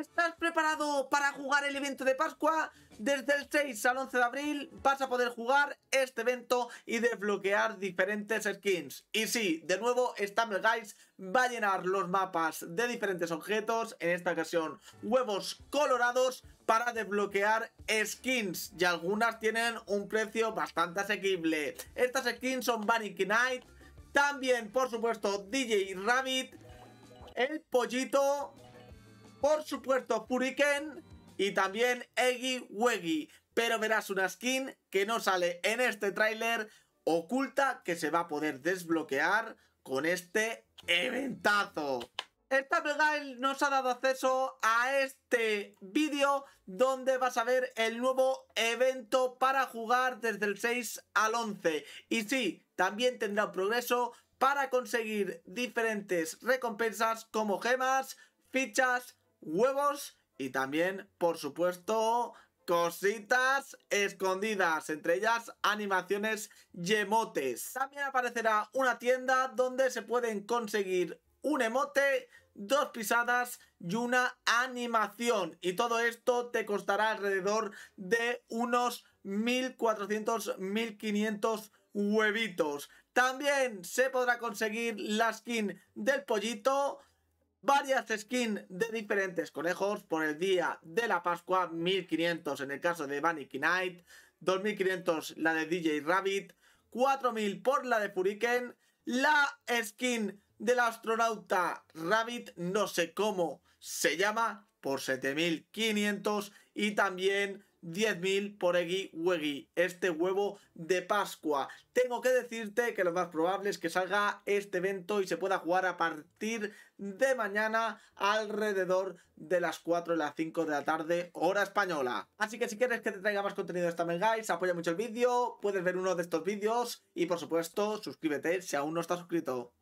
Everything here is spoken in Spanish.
¿Estás preparado para jugar el evento de Pascua? Desde el 6 al 11 de abril vas a poder jugar este evento y desbloquear diferentes skins. Y sí, de nuevo, Stumble Guys va a llenar los mapas de diferentes objetos, en esta ocasión huevos colorados, para desbloquear skins. Y algunas tienen un precio bastante asequible. Estas skins son Bunny Knight, también, por supuesto, DJ Rabbit, el pollito por supuesto Puriken y también Eggy Weggy. Pero verás una skin que no sale en este tráiler oculta que se va a poder desbloquear con este eventazo. Esta Guide nos ha dado acceso a este vídeo donde vas a ver el nuevo evento para jugar desde el 6 al 11. Y sí, también tendrá progreso para conseguir diferentes recompensas como gemas, fichas, huevos y también, por supuesto, cositas escondidas, entre ellas animaciones y emotes. También aparecerá una tienda donde se pueden conseguir un emote, dos pisadas y una animación. Y todo esto te costará alrededor de unos 1.400, 1.500 huevitos. También se podrá conseguir la skin del pollito, varias skins de diferentes conejos por el día de la Pascua, 1500 en el caso de Bunny Knight, 2500 la de DJ Rabbit, 4000 por la de Furiken, la skin del astronauta Rabbit, no sé cómo se llama, por 7500 y también 10.000 por Egi Wegui, este huevo de Pascua. Tengo que decirte que lo más probable es que salga este evento y se pueda jugar a partir de mañana alrededor de las 4 y las 5 de la tarde, hora española. Así que si quieres que te traiga más contenido de esta Guys, apoya mucho el vídeo, puedes ver uno de estos vídeos y por supuesto suscríbete si aún no estás suscrito.